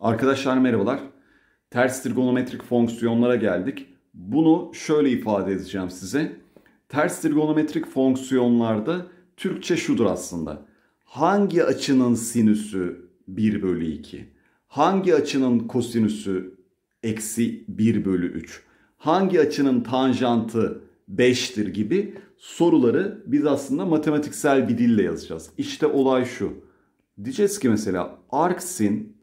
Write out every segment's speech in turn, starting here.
Arkadaşlar merhabalar. Ters trigonometrik fonksiyonlara geldik. Bunu şöyle ifade edeceğim size. Ters trigonometrik fonksiyonlarda Türkçe şudur aslında. Hangi açının sinüsü 1 bölü 2? Hangi açının kosinüsü eksi 1 bölü 3? Hangi açının tanjantı 5'tir gibi soruları biz aslında matematiksel bir dille yazacağız. İşte olay şu. Diyeceğiz ki mesela arcsin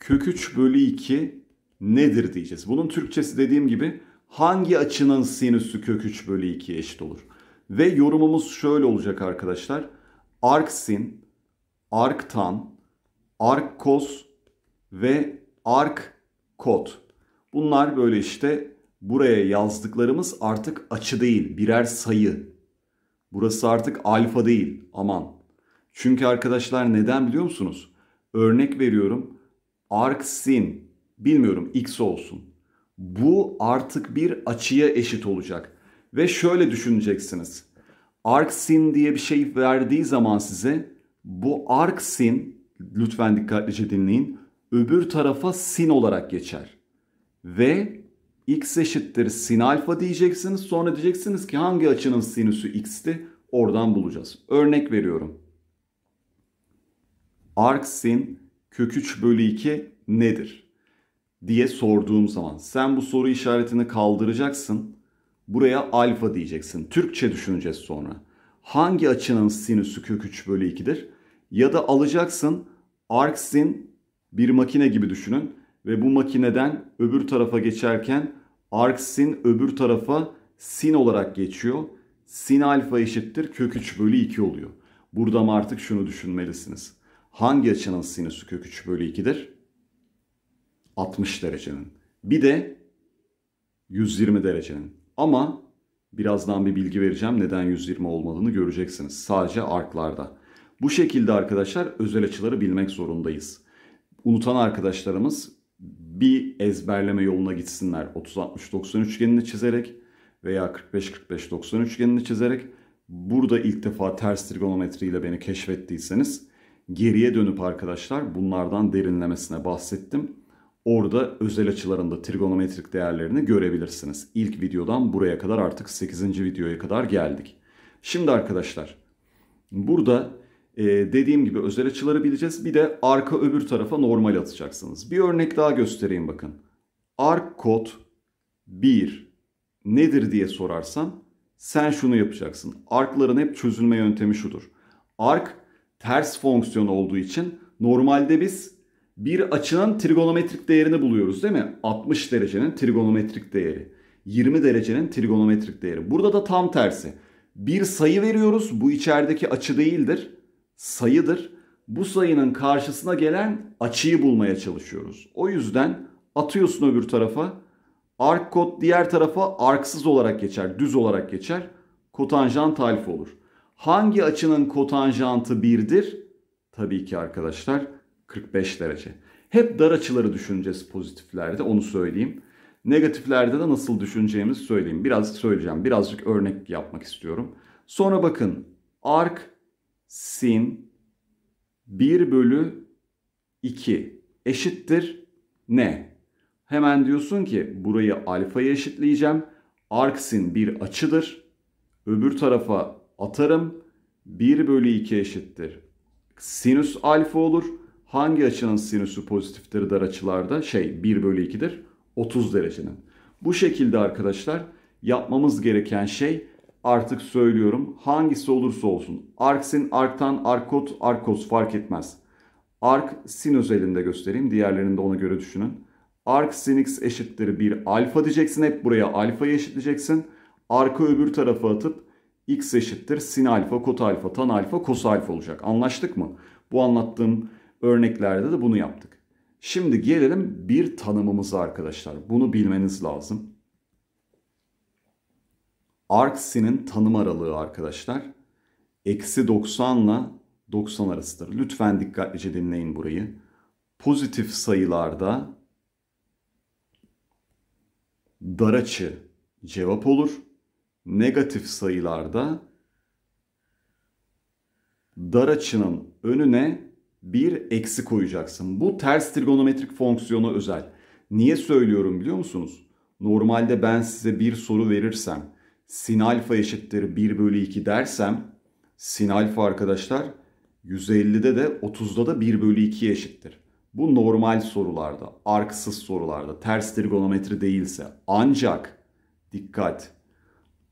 kök 3 bölü 2 nedir diyeceğiz. Bunun Türkçesi dediğim gibi hangi açının sinüsü kök 3 bölü 2 eşit olur? Ve yorumumuz şöyle olacak arkadaşlar. Ark sin, ark tan, ark kos ve ark kot. Bunlar böyle işte buraya yazdıklarımız artık açı değil birer sayı. Burası artık alfa değil aman. Çünkü arkadaşlar neden biliyor musunuz? Örnek veriyorum arcsin bilmiyorum x olsun. Bu artık bir açıya eşit olacak. Ve şöyle düşüneceksiniz. Arcsin diye bir şey verdiği zaman size bu arcsin lütfen dikkatlice dinleyin. Öbür tarafa sin olarak geçer. Ve x eşittir sin alfa diyeceksiniz. Sonra diyeceksiniz ki hangi açının sinüsü x'ti? Oradan bulacağız. Örnek veriyorum. Arcsin kök 3 bölü 2 nedir? diye sorduğum zaman sen bu soru işaretini kaldıracaksın. Buraya alfa diyeceksin. Türkçe düşüneceğiz sonra. Hangi açının sinüsü kök 3 bölü 2'dir? Ya da alacaksın arksin bir makine gibi düşünün ve bu makineden öbür tarafa geçerken arksin öbür tarafa sin olarak geçiyor. Sin alfa eşittir kök 3 bölü 2 oluyor. Burada mı artık şunu düşünmelisiniz. Hangi açının sinüsü kök 3 bölü 2'dir? 60 derecenin. Bir de 120 derecenin. Ama birazdan bir bilgi vereceğim neden 120 olmadığını göreceksiniz. Sadece arklarda. Bu şekilde arkadaşlar özel açıları bilmek zorundayız. Unutan arkadaşlarımız bir ezberleme yoluna gitsinler. 30-60-90 üçgenini çizerek veya 45-45-90 üçgenini çizerek burada ilk defa ters trigonometriyle beni keşfettiyseniz geriye dönüp arkadaşlar bunlardan derinlemesine bahsettim. Orada özel açılarında trigonometrik değerlerini görebilirsiniz. İlk videodan buraya kadar artık 8. videoya kadar geldik. Şimdi arkadaşlar burada e, dediğim gibi özel açıları bileceğiz. Bir de arka öbür tarafa normal atacaksınız. Bir örnek daha göstereyim bakın. Ark kod 1 nedir diye sorarsam sen şunu yapacaksın. Arkların hep çözülme yöntemi şudur. Ark ters fonksiyon olduğu için normalde biz bir açının trigonometrik değerini buluyoruz değil mi? 60 derecenin trigonometrik değeri. 20 derecenin trigonometrik değeri. Burada da tam tersi. Bir sayı veriyoruz. Bu içerideki açı değildir. Sayıdır. Bu sayının karşısına gelen açıyı bulmaya çalışıyoruz. O yüzden atıyorsun öbür tarafa. Arc kod diğer tarafa arksız olarak geçer. Düz olarak geçer. Kotanjant alfa olur. Hangi açının kotanjantı 1'dir? Tabii ki arkadaşlar 45 derece. Hep dar açıları düşüneceğiz pozitiflerde onu söyleyeyim. Negatiflerde de nasıl düşüneceğimizi söyleyeyim. Biraz söyleyeceğim. Birazcık örnek yapmak istiyorum. Sonra bakın. Arc sin 1 bölü 2 eşittir ne? Hemen diyorsun ki burayı alfaya eşitleyeceğim. Arc bir açıdır. Öbür tarafa atarım. 1 bölü 2 eşittir. Sinüs alfa olur. Hangi açının sinüsü pozitiftir dar açılarda? Şey 1 bölü 2'dir. 30 derecenin. Bu şekilde arkadaşlar yapmamız gereken şey artık söylüyorum hangisi olursa olsun. Arksin, arktan, arkot, arkos fark etmez. Ark sin özelinde göstereyim. Diğerlerini de ona göre düşünün. Ark sin x eşittir 1 alfa diyeceksin. Hep buraya alfa eşitleyeceksin. Arka öbür tarafa atıp x eşittir sin alfa, kot alfa, tan alfa, kos alfa olacak. Anlaştık mı? Bu anlattığım örneklerde de bunu yaptık. Şimdi gelelim bir tanımımıza arkadaşlar. Bunu bilmeniz lazım. Arcsin'in tanım aralığı arkadaşlar. Eksi 90 ile 90 arasıdır. Lütfen dikkatlice dinleyin burayı. Pozitif sayılarda dar açı cevap olur negatif sayılarda dar açının önüne bir eksi koyacaksın. Bu ters trigonometrik fonksiyona özel. Niye söylüyorum biliyor musunuz? Normalde ben size bir soru verirsem sin alfa eşittir 1 bölü 2 dersem sin alfa arkadaşlar 150'de de 30'da da 1 bölü 2 eşittir. Bu normal sorularda, arksız sorularda, ters trigonometri değilse. Ancak dikkat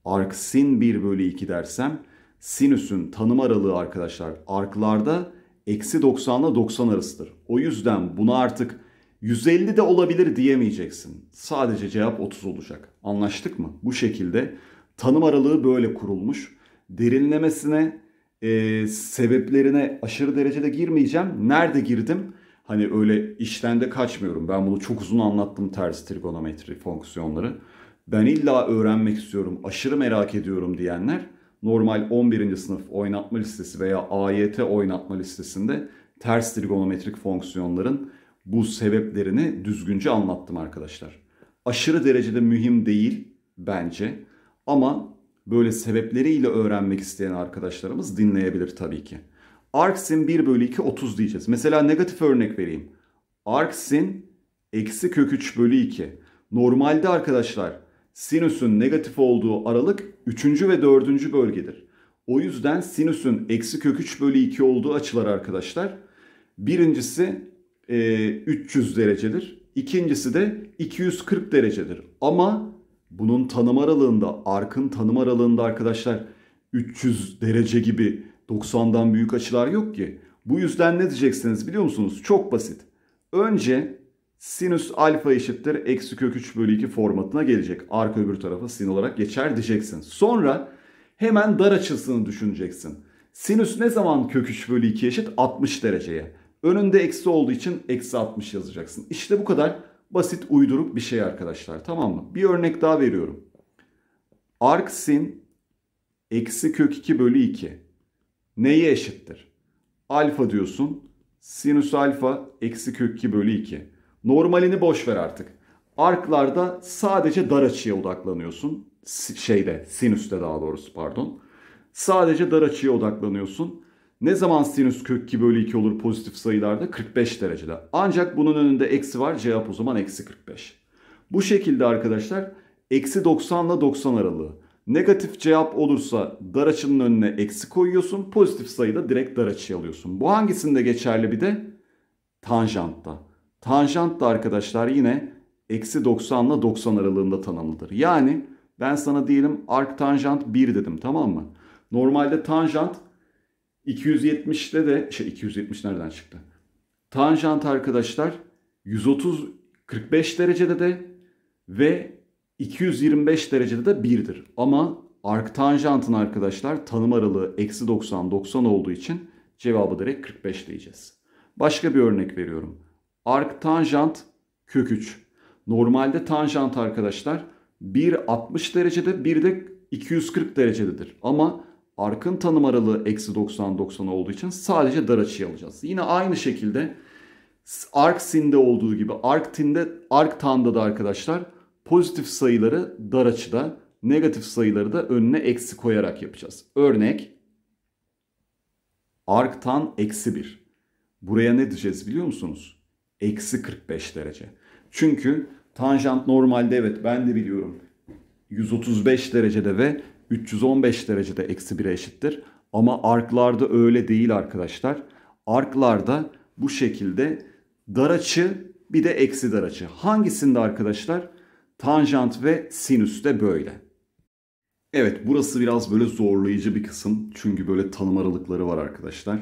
arc sin 1 bölü 2 dersem sinüsün tanım aralığı arkadaşlar arklarda eksi 90 ile 90 arasıdır. O yüzden buna artık 150 de olabilir diyemeyeceksin. Sadece cevap 30 olacak. Anlaştık mı? Bu şekilde tanım aralığı böyle kurulmuş. Derinlemesine e, sebeplerine aşırı derecede girmeyeceğim. Nerede girdim? Hani öyle işten de kaçmıyorum. Ben bunu çok uzun anlattım ters trigonometri fonksiyonları ben illa öğrenmek istiyorum, aşırı merak ediyorum diyenler normal 11. sınıf oynatma listesi veya AYT oynatma listesinde ters trigonometrik fonksiyonların bu sebeplerini düzgünce anlattım arkadaşlar. Aşırı derecede mühim değil bence ama böyle sebepleriyle öğrenmek isteyen arkadaşlarımız dinleyebilir tabii ki. Arcsin 1 bölü 2 30 diyeceğiz. Mesela negatif örnek vereyim. Arcsin eksi kök 3 bölü 2. Normalde arkadaşlar Sinüsün negatif olduğu aralık 3. ve 4. bölgedir. O yüzden sinüsün eksi kök 3 bölü 2 olduğu açılar arkadaşlar. Birincisi e, 300 derecedir. İkincisi de 240 derecedir. Ama bunun tanım aralığında, arkın tanım aralığında arkadaşlar 300 derece gibi 90'dan büyük açılar yok ki. Bu yüzden ne diyeceksiniz biliyor musunuz? Çok basit. Önce sinüs alfa eşittir eksi kök 3 bölü 2 formatına gelecek. Arka öbür tarafa sin olarak geçer diyeceksin. Sonra hemen dar açısını düşüneceksin. Sinüs ne zaman kök 3 bölü 2 eşit 60 dereceye. Önünde eksi olduğu için eksi 60 yazacaksın. İşte bu kadar basit uyduruk bir şey arkadaşlar tamam mı? Bir örnek daha veriyorum. Arc sin eksi kök 2 bölü 2 neye eşittir? Alfa diyorsun. Sinüs alfa eksi kök 2 bölü 2. Normalini boş ver artık. Arklarda sadece dar açıya odaklanıyorsun. Şeyde, sinüste daha doğrusu pardon. Sadece dar açıya odaklanıyorsun. Ne zaman sinüs kök 2 bölü 2 olur pozitif sayılarda? 45 derecede. Ancak bunun önünde eksi var. Cevap o zaman eksi 45. Bu şekilde arkadaşlar eksi 90 ile 90 aralığı. Negatif cevap olursa dar açının önüne eksi koyuyorsun. Pozitif sayıda direkt dar açıyı alıyorsun. Bu hangisinde geçerli bir de? Tanjantta. Tanjant da arkadaşlar yine eksi 90 ile 90 aralığında tanımlıdır. Yani ben sana diyelim ark tanjant 1 dedim tamam mı? Normalde tanjant 270'te de şey 270 nereden çıktı? Tanjant arkadaşlar 130 45 derecede de ve 225 derecede de 1'dir. Ama ark tanjantın arkadaşlar tanım aralığı eksi 90 90 olduğu için cevabı direkt 45 diyeceğiz. Başka bir örnek veriyorum. Ark tanjant kök 3. Normalde tanjant arkadaşlar bir 60 derecede bir de 240 derecededir. Ama arkın tanım aralığı eksi 90 90 olduğu için sadece dar açıyı alacağız. Yine aynı şekilde ark sinde olduğu gibi ark tinde ark tanda da arkadaşlar pozitif sayıları dar açıda negatif sayıları da önüne eksi koyarak yapacağız. Örnek ark tan eksi 1. Buraya ne diyeceğiz biliyor musunuz? Eksi 45 derece. Çünkü tanjant normalde evet ben de biliyorum 135 derecede ve 315 derecede eksi 1'e eşittir. Ama arklarda öyle değil arkadaşlar. Arklarda bu şekilde dar açı bir de eksi dar açı. Hangisinde arkadaşlar? Tanjant ve sinüs de böyle. Evet burası biraz böyle zorlayıcı bir kısım. Çünkü böyle tanım aralıkları var arkadaşlar.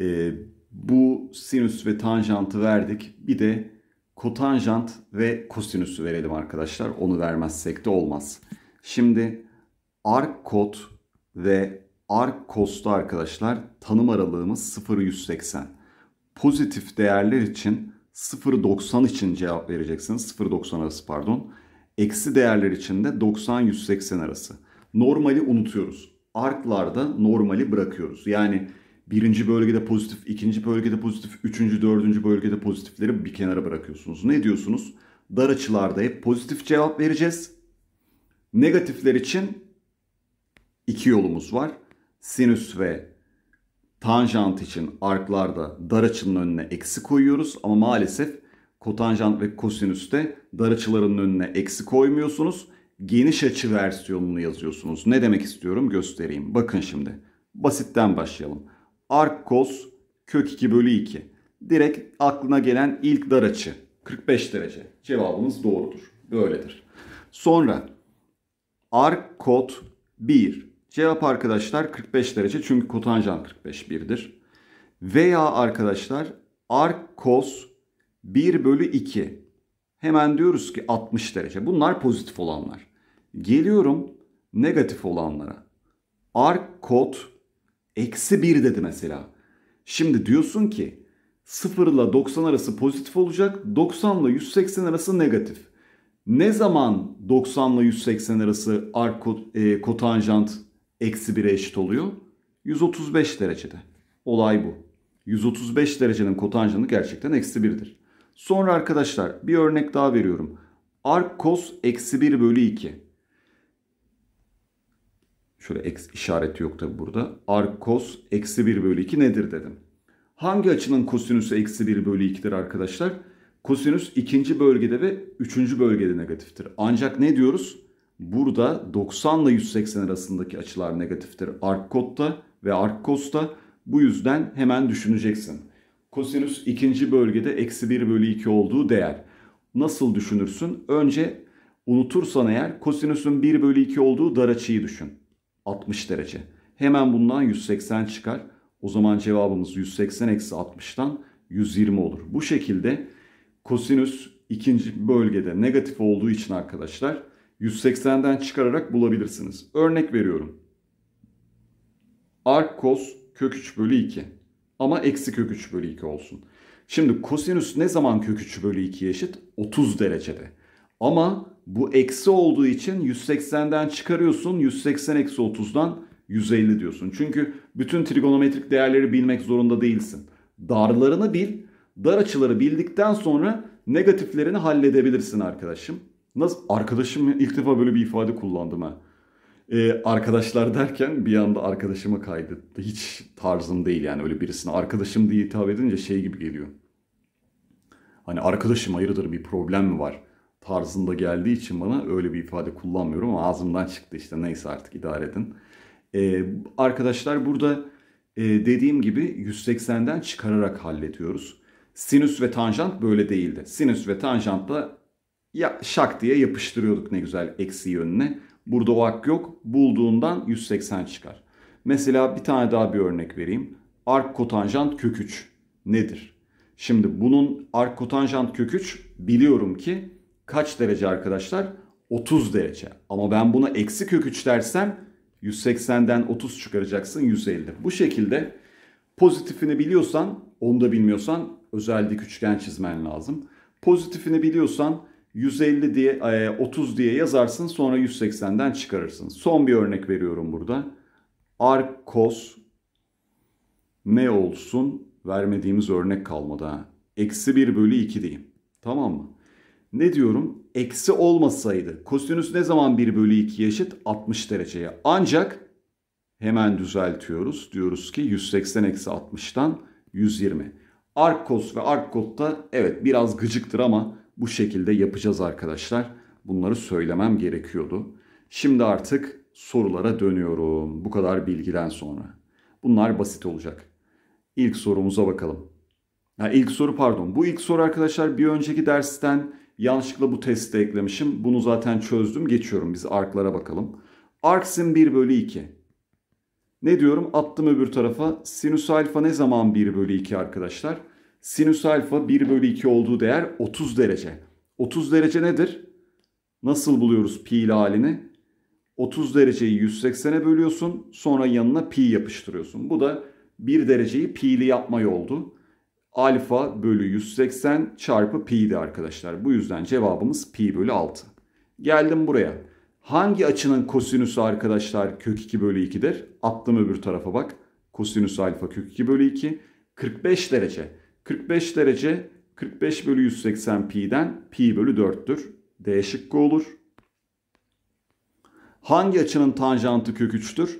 Ee, bu sinüs ve tanjantı verdik. Bir de kotanjant ve kosinüsü verelim arkadaşlar. Onu vermezsek de olmaz. Şimdi arkkot ve arkostu arkadaşlar tanım aralığımız 0-180. Pozitif değerler için 0-90 için cevap vereceksiniz. 0-90 arası pardon. Eksi değerler için de 90-180 arası. Normali unutuyoruz. Arklarda normali bırakıyoruz. Yani birinci bölgede pozitif, ikinci bölgede pozitif, üçüncü, dördüncü bölgede pozitifleri bir kenara bırakıyorsunuz. Ne diyorsunuz? Dar açılarda hep pozitif cevap vereceğiz. Negatifler için iki yolumuz var. Sinüs ve tanjant için arklarda dar açının önüne eksi koyuyoruz ama maalesef kotanjant ve kosinüste dar açıların önüne eksi koymuyorsunuz. Geniş açı versiyonunu yazıyorsunuz. Ne demek istiyorum göstereyim. Bakın şimdi. Basitten başlayalım. Arkos kök 2 bölü 2. Direkt aklına gelen ilk dar açı. 45 derece. Cevabımız doğrudur. Böyledir. Sonra arkot 1. Cevap arkadaşlar 45 derece çünkü kotanjant 45 1'dir. Veya arkadaşlar arkos 1 bölü 2. Hemen diyoruz ki 60 derece. Bunlar pozitif olanlar. Geliyorum negatif olanlara. Arkot Eksi 1 dedi mesela. Şimdi diyorsun ki 0 ile 90 arası pozitif olacak. 90 ile 180 arası negatif. Ne zaman 90 ile 180 arası ark e, kotanjant eksi 1'e eşit oluyor? 135 derecede. Olay bu. 135 derecenin kotanjanı gerçekten eksi 1'dir. Sonra arkadaşlar bir örnek daha veriyorum. Ark cos eksi 1 bölü 2. Şöyle eks işareti yok tabi burada. Arkos eksi 1 bölü 2 nedir dedim. Hangi açının kosinüsü eksi 1 bölü 2'dir arkadaşlar? Kosinüs ikinci bölgede ve üçüncü bölgede negatiftir. Ancak ne diyoruz? Burada 90 ile 180 arasındaki açılar negatiftir. Arkot'ta ve Arkos'ta bu yüzden hemen düşüneceksin. Kosinüs ikinci bölgede eksi 1 bölü 2 olduğu değer. Nasıl düşünürsün? Önce unutursan eğer kosinüsün 1 bölü 2 olduğu dar açıyı düşün. 60 derece. Hemen bundan 180 çıkar. O zaman cevabımız 180 eksi 60'tan 120 olur. Bu şekilde kosinüs ikinci bölgede negatif olduğu için arkadaşlar 180'den çıkararak bulabilirsiniz. Örnek veriyorum. Ark kos kök 3 bölü 2 ama eksi kök 3 bölü 2 olsun. Şimdi kosinüs ne zaman kök 3 bölü 2 eşit? 30 derecede. Ama bu eksi olduğu için 180'den çıkarıyorsun. 180 eksi 30'dan 150 diyorsun. Çünkü bütün trigonometrik değerleri bilmek zorunda değilsin. Darlarını bil. Dar açıları bildikten sonra negatiflerini halledebilirsin arkadaşım. Nasıl? Arkadaşım ilk defa böyle bir ifade kullandım ha. Ee, arkadaşlar derken bir anda arkadaşıma kaydetti. Hiç tarzım değil yani öyle birisine arkadaşım diye hitap edince şey gibi geliyor. Hani arkadaşım hayırdır bir problem mi var? tarzında geldiği için bana öyle bir ifade kullanmıyorum ama ağzımdan çıktı işte neyse artık idare edin. Ee, arkadaşlar burada e, dediğim gibi 180'den çıkararak hallediyoruz. Sinüs ve tanjant böyle değildi. Sinüs ve tanjantla ya şak diye yapıştırıyorduk ne güzel eksi yönüne. Burada vak yok. Bulduğundan 180 çıkar. Mesela bir tane daha bir örnek vereyim. Ark kotanjant kök 3 nedir? Şimdi bunun ark kotanjant kök 3 biliyorum ki kaç derece arkadaşlar? 30 derece. Ama ben buna eksi kök 3 dersem 180'den 30 çıkaracaksın 150. Bu şekilde pozitifini biliyorsan onu da bilmiyorsan özel dik üçgen çizmen lazım. Pozitifini biliyorsan 150 diye 30 e, diye yazarsın sonra 180'den çıkarırsın. Son bir örnek veriyorum burada. Arkos ne olsun vermediğimiz örnek kalmadı ha. Eksi 1 bölü 2 diyeyim. Tamam mı? ne diyorum? Eksi olmasaydı kosinüs ne zaman 1 bölü 2 eşit? 60 dereceye. Ancak hemen düzeltiyoruz. Diyoruz ki 180 eksi 60'tan 120. Arkkos ve arkkot da evet biraz gıcıktır ama bu şekilde yapacağız arkadaşlar. Bunları söylemem gerekiyordu. Şimdi artık sorulara dönüyorum. Bu kadar bilgiden sonra. Bunlar basit olacak. İlk sorumuza bakalım. Ha, ilk soru pardon. Bu ilk soru arkadaşlar bir önceki dersten Yanlışlıkla bu testi eklemişim. Bunu zaten çözdüm. Geçiyorum biz arklara bakalım. Arksin 1 bölü 2. Ne diyorum? Attım öbür tarafa. Sinüs alfa ne zaman 1 bölü 2 arkadaşlar? Sinüs alfa 1 bölü 2 olduğu değer 30 derece. 30 derece nedir? Nasıl buluyoruz pi ile halini? 30 dereceyi 180'e bölüyorsun. Sonra yanına pi yapıştırıyorsun. Bu da 1 dereceyi pi'li yapma yoldu alfa bölü 180 çarpı pi'di arkadaşlar. Bu yüzden cevabımız pi bölü 6. Geldim buraya. Hangi açının kosinüsü arkadaşlar kök 2 bölü 2'dir? Attım öbür tarafa bak. Kosinüs alfa kök 2 bölü 2. 45 derece. 45 derece 45 bölü 180 pi'den pi bölü 4'tür. D şıkkı olur. Hangi açının tanjantı kök 3'tür?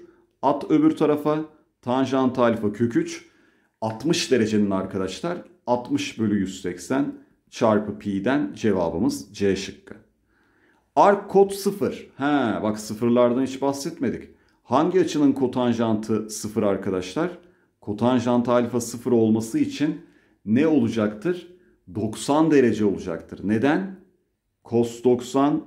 At öbür tarafa. Tanjant alfa kök 3. 60 derecenin arkadaşlar 60 bölü 180 çarpı pi'den cevabımız C şıkkı. Ark kod 0. He bak sıfırlardan hiç bahsetmedik. Hangi açının kotanjantı 0 arkadaşlar? Kotanjant alfa 0 olması için ne olacaktır? 90 derece olacaktır. Neden? Cos 90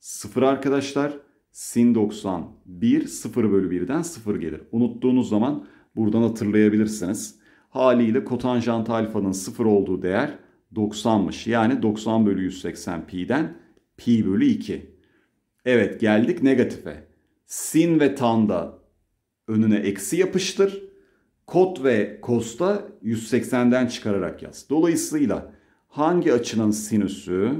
0 arkadaşlar. Sin 90 1 0 bölü 1'den 0 gelir. Unuttuğunuz zaman buradan hatırlayabilirsiniz. Haliyle kotanjant alfanın sıfır olduğu değer 90'mış. Yani 90 bölü 180 pi'den pi bölü 2. Evet geldik negatife. Sin ve tanda önüne eksi yapıştır. Kot ve kosta 180'den çıkararak yaz. Dolayısıyla hangi açının sinüsü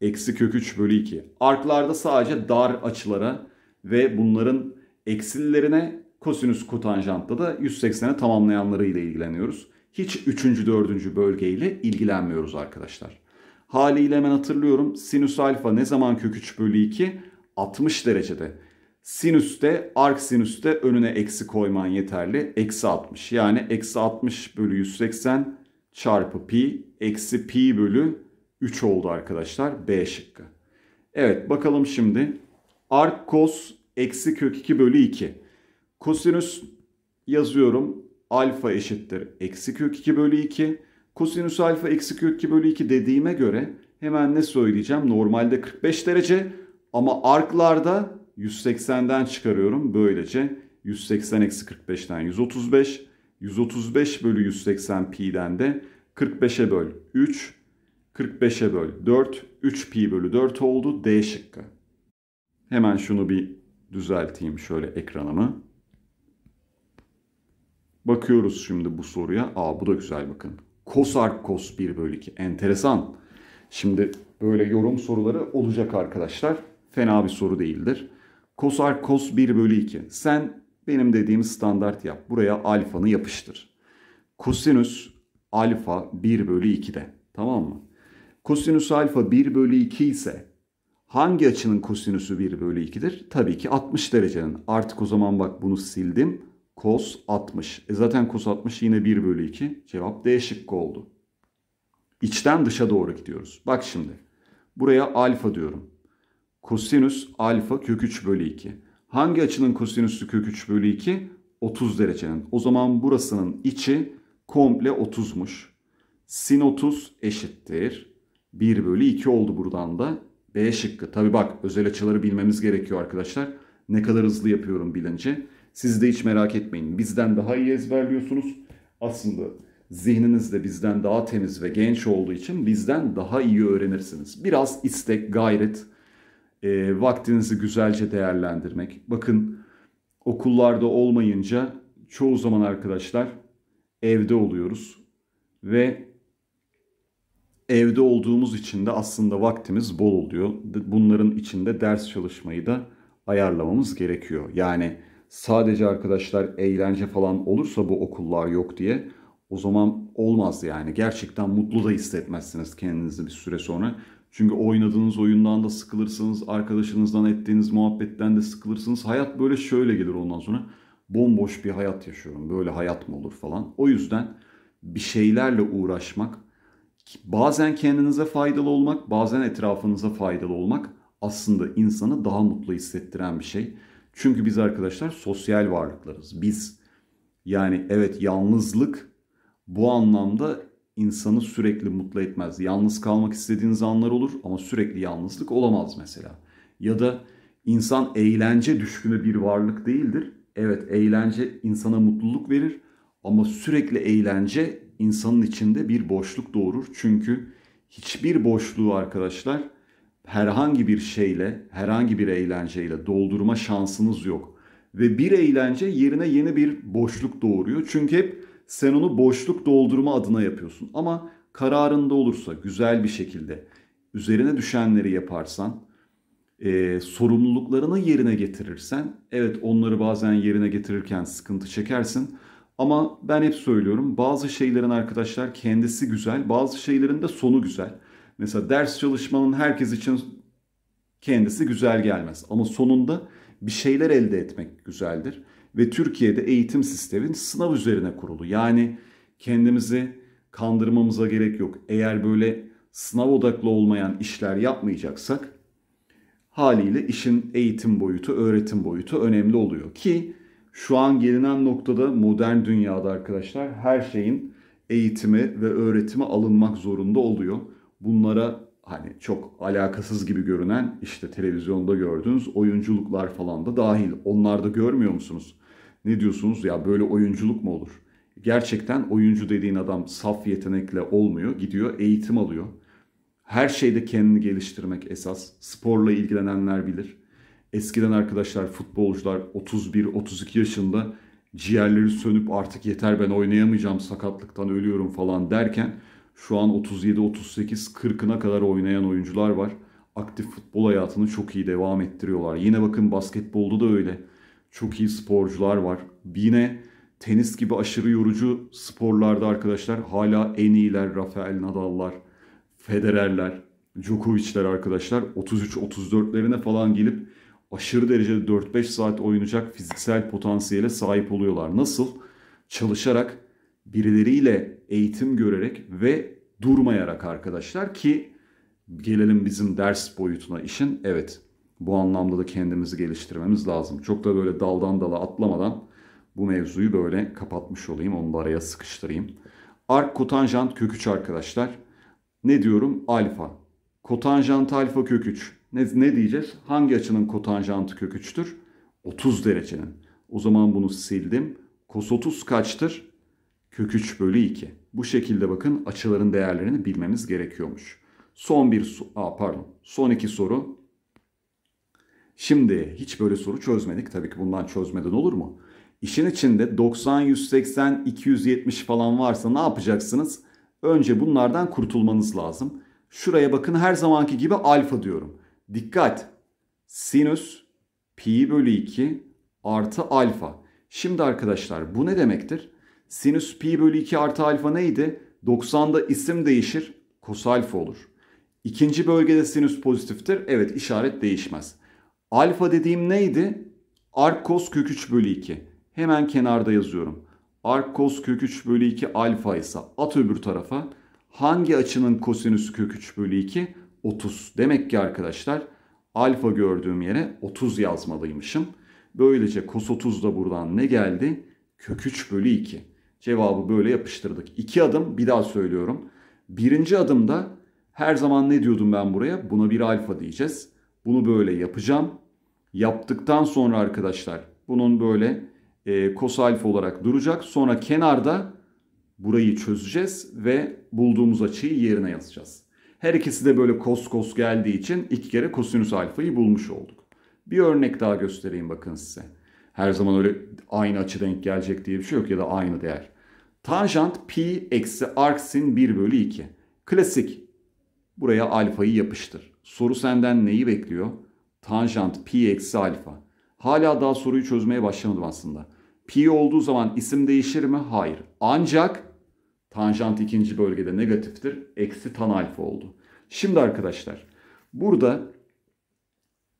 eksi kök 3 bölü 2. Arklarda sadece dar açılara ve bunların eksililerine Kosinüs kotanjantta da 180'e tamamlayanları ile ilgileniyoruz. Hiç 3. 4. bölgeyle ilgilenmiyoruz arkadaşlar. Haliyle hemen hatırlıyorum. Sinüs alfa ne zaman kök 3 bölü 2? 60 derecede. Sinüste, ark sinüste önüne eksi koyman yeterli. Eksi 60. Yani eksi 60 bölü 180 çarpı pi eksi pi bölü 3 oldu arkadaşlar. B şıkkı. Evet bakalım şimdi. Ark kos eksi kök 2 bölü 2. Kosinüs yazıyorum. Alfa eşittir. Eksi kök 2 bölü 2. Kosinüs alfa eksi kök 2 bölü 2 dediğime göre hemen ne söyleyeceğim? Normalde 45 derece ama arklarda 180'den çıkarıyorum. Böylece 180 eksi 45'ten 135. 135 bölü 180 pi'den de 45'e böl 3. 45'e böl 4. 3 pi bölü 4 oldu. D şıkkı. Hemen şunu bir düzelteyim şöyle ekranımı. Bakıyoruz şimdi bu soruya. Aa bu da güzel bakın. Kosar kos 1 bölü 2. Enteresan. Şimdi böyle yorum soruları olacak arkadaşlar. Fena bir soru değildir. Kosar kos 1 bölü 2. Sen benim dediğim standart yap. Buraya alfanı yapıştır. Kosinüs alfa 1 bölü 2'de. Tamam mı? Kosinüs alfa 1 bölü 2 ise hangi açının kosinüsü 1 bölü 2'dir? Tabii ki 60 derecenin. Artık o zaman bak bunu sildim. Kos 60. E zaten kos 60 yine 1 bölü 2. Cevap D şıkkı oldu. İçten dışa doğru gidiyoruz. Bak şimdi. Buraya alfa diyorum. Kosinüs alfa kök 3 bölü 2. Hangi açının kosinüsü kök 3 bölü 2? 30 derecenin. O zaman burasının içi komple 30'muş. Sin 30 eşittir. 1 bölü 2 oldu buradan da. B şıkkı. Tabi bak özel açıları bilmemiz gerekiyor arkadaşlar. Ne kadar hızlı yapıyorum bilince. Siz de hiç merak etmeyin. Bizden daha iyi ezberliyorsunuz. Aslında zihniniz de bizden daha temiz ve genç olduğu için bizden daha iyi öğrenirsiniz. Biraz istek, gayret, e, vaktinizi güzelce değerlendirmek. Bakın okullarda olmayınca çoğu zaman arkadaşlar evde oluyoruz ve evde olduğumuz için de aslında vaktimiz bol oluyor. Bunların içinde ders çalışmayı da ayarlamamız gerekiyor. Yani sadece arkadaşlar eğlence falan olursa bu okullar yok diye o zaman olmaz yani. Gerçekten mutlu da hissetmezsiniz kendinizi bir süre sonra. Çünkü oynadığınız oyundan da sıkılırsınız, arkadaşınızdan ettiğiniz muhabbetten de sıkılırsınız. Hayat böyle şöyle gelir ondan sonra. Bomboş bir hayat yaşıyorum. Böyle hayat mı olur falan. O yüzden bir şeylerle uğraşmak, bazen kendinize faydalı olmak, bazen etrafınıza faydalı olmak aslında insanı daha mutlu hissettiren bir şey. Çünkü biz arkadaşlar sosyal varlıklarız. Biz yani evet yalnızlık bu anlamda insanı sürekli mutlu etmez. Yalnız kalmak istediğiniz anlar olur ama sürekli yalnızlık olamaz mesela. Ya da insan eğlence düşkünü bir varlık değildir. Evet eğlence insana mutluluk verir ama sürekli eğlence insanın içinde bir boşluk doğurur. Çünkü hiçbir boşluğu arkadaşlar herhangi bir şeyle, herhangi bir eğlenceyle doldurma şansınız yok. Ve bir eğlence yerine yeni bir boşluk doğuruyor. Çünkü hep sen onu boşluk doldurma adına yapıyorsun. Ama kararında olursa güzel bir şekilde üzerine düşenleri yaparsan, e, sorumluluklarını yerine getirirsen, evet onları bazen yerine getirirken sıkıntı çekersin. Ama ben hep söylüyorum bazı şeylerin arkadaşlar kendisi güzel, bazı şeylerin de sonu güzel. Mesela ders çalışmanın herkes için kendisi güzel gelmez. Ama sonunda bir şeyler elde etmek güzeldir. Ve Türkiye'de eğitim sistemin sınav üzerine kurulu. Yani kendimizi kandırmamıza gerek yok. Eğer böyle sınav odaklı olmayan işler yapmayacaksak haliyle işin eğitim boyutu, öğretim boyutu önemli oluyor. Ki şu an gelinen noktada modern dünyada arkadaşlar her şeyin eğitimi ve öğretimi alınmak zorunda oluyor bunlara hani çok alakasız gibi görünen işte televizyonda gördüğünüz oyunculuklar falan da dahil. Onlar da görmüyor musunuz? Ne diyorsunuz ya böyle oyunculuk mu olur? Gerçekten oyuncu dediğin adam saf yetenekle olmuyor. Gidiyor eğitim alıyor. Her şeyde kendini geliştirmek esas. Sporla ilgilenenler bilir. Eskiden arkadaşlar futbolcular 31-32 yaşında ciğerleri sönüp artık yeter ben oynayamayacağım sakatlıktan ölüyorum falan derken şu an 37, 38, 40'ına kadar oynayan oyuncular var. Aktif futbol hayatını çok iyi devam ettiriyorlar. Yine bakın basketbolda da öyle. Çok iyi sporcular var. Yine tenis gibi aşırı yorucu sporlarda arkadaşlar hala en iyiler Rafael Nadal'lar, Federer'ler, Djokovic'ler arkadaşlar 33-34'lerine falan gelip aşırı derecede 4-5 saat oynayacak fiziksel potansiyele sahip oluyorlar. Nasıl? Çalışarak birileriyle eğitim görerek ve durmayarak arkadaşlar ki gelelim bizim ders boyutuna işin. Evet bu anlamda da kendimizi geliştirmemiz lazım. Çok da böyle daldan dala atlamadan bu mevzuyu böyle kapatmış olayım. Onu da araya sıkıştırayım. Ark kotanjant kök 3 arkadaşlar. Ne diyorum? Alfa. Kotanjant alfa kök 3. Ne, ne diyeceğiz? Hangi açının kotanjantı kök 3'tür? 30 derecenin. O zaman bunu sildim. Kos 30 kaçtır? kök 3 bölü 2. Bu şekilde bakın açıların değerlerini bilmemiz gerekiyormuş. Son bir a pardon son iki soru. Şimdi hiç böyle soru çözmedik. Tabii ki bundan çözmeden olur mu? İşin içinde 90, 180, 270 falan varsa ne yapacaksınız? Önce bunlardan kurtulmanız lazım. Şuraya bakın her zamanki gibi alfa diyorum. Dikkat! Sinüs pi bölü 2 artı alfa. Şimdi arkadaşlar bu ne demektir? Sinüs pi bölü 2 artı alfa neydi? 90'da isim değişir. Kos alfa olur. İkinci bölgede sinüs pozitiftir. Evet işaret değişmez. Alfa dediğim neydi? Ark kos kök 3 bölü 2. Hemen kenarda yazıyorum. Ark kos kök 3 bölü 2 alfa ise at öbür tarafa. Hangi açının kosinüsü kök 3 bölü 2? 30. Demek ki arkadaşlar alfa gördüğüm yere 30 yazmalıymışım. Böylece kos 30 da buradan ne geldi? Kök 3 bölü 2. Cevabı böyle yapıştırdık. İki adım bir daha söylüyorum. Birinci adımda her zaman ne diyordum ben buraya? Buna bir alfa diyeceğiz. Bunu böyle yapacağım. Yaptıktan sonra arkadaşlar bunun böyle e, kos alfa olarak duracak. Sonra kenarda burayı çözeceğiz ve bulduğumuz açıyı yerine yazacağız. Her ikisi de böyle kos kos geldiği için iki kere kosinüs alfayı bulmuş olduk. Bir örnek daha göstereyim bakın size her zaman öyle aynı açı denk gelecek diye bir şey yok ya da aynı değer. Tanjant pi eksi arc sin 1 bölü 2. Klasik. Buraya alfayı yapıştır. Soru senden neyi bekliyor? Tanjant pi eksi alfa. Hala daha soruyu çözmeye başlamadım aslında. Pi olduğu zaman isim değişir mi? Hayır. Ancak tanjant ikinci bölgede negatiftir. Eksi tan alfa oldu. Şimdi arkadaşlar burada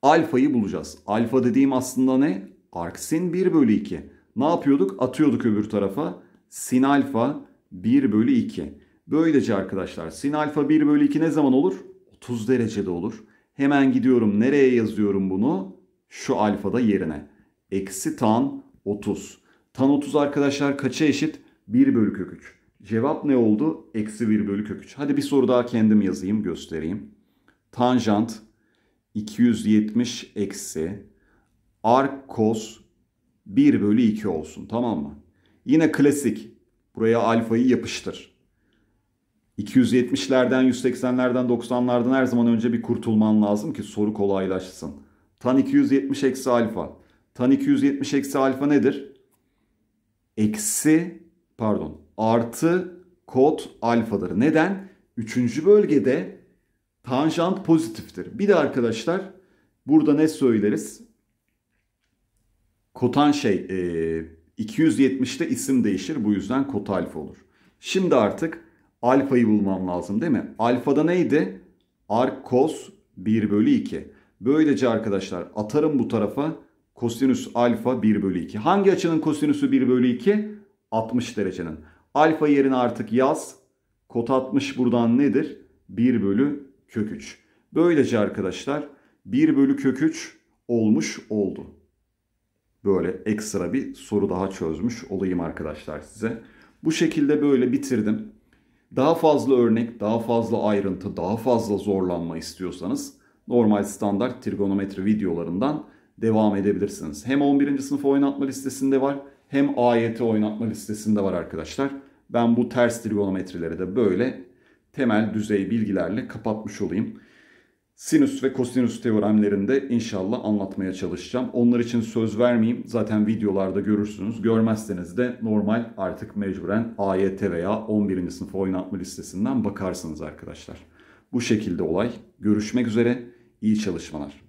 alfayı bulacağız. Alfa dediğim aslında ne? Arksin 1 bölü 2. Ne yapıyorduk? Atıyorduk öbür tarafa. Sin alfa 1 bölü 2. Böylece arkadaşlar sin alfa 1 bölü 2 ne zaman olur? 30 derecede olur. Hemen gidiyorum nereye yazıyorum bunu? Şu alfada yerine. Eksi tan 30. Tan 30 arkadaşlar kaça eşit? 1 bölü kök 3. Cevap ne oldu? Eksi 1 bölü kök 3. Hadi bir soru daha kendim yazayım göstereyim. Tanjant 270 eksi Arc Arkos 1 bölü 2 olsun tamam mı? Yine klasik. Buraya alfayı yapıştır. 270'lerden, 180'lerden, 90'lardan her zaman önce bir kurtulman lazım ki soru kolaylaşsın. Tan 270 eksi alfa. Tan 270 eksi alfa nedir? Eksi, pardon, artı kod alfadır. Neden? Üçüncü bölgede tanjant pozitiftir. Bir de arkadaşlar burada ne söyleriz? Kotan şey e, 270'te isim değişir bu yüzden kota alfa olur. Şimdi artık alfayı bulmam lazım değil mi? Alfada neydi? Arc cos 1 bölü 2. Böylece arkadaşlar atarım bu tarafa kosinüs alfa 1 bölü 2. Hangi açının kosinüsü 1 bölü 2? 60 derecenin. Alfa yerine artık yaz. Kot 60 buradan nedir? 1 bölü kök 3. Böylece arkadaşlar 1 bölü kök 3 olmuş oldu böyle ekstra bir soru daha çözmüş olayım arkadaşlar size. Bu şekilde böyle bitirdim. Daha fazla örnek, daha fazla ayrıntı, daha fazla zorlanma istiyorsanız normal standart trigonometri videolarından devam edebilirsiniz. Hem 11. sınıf oynatma listesinde var hem AYT oynatma listesinde var arkadaşlar. Ben bu ters trigonometrileri de böyle temel düzey bilgilerle kapatmış olayım. Sinüs ve kosinüs teoremlerinde inşallah anlatmaya çalışacağım. Onlar için söz vermeyeyim. Zaten videolarda görürsünüz. Görmezseniz de normal artık mecburen AYT veya 11. sınıf oynatma listesinden bakarsınız arkadaşlar. Bu şekilde olay. Görüşmek üzere. İyi çalışmalar.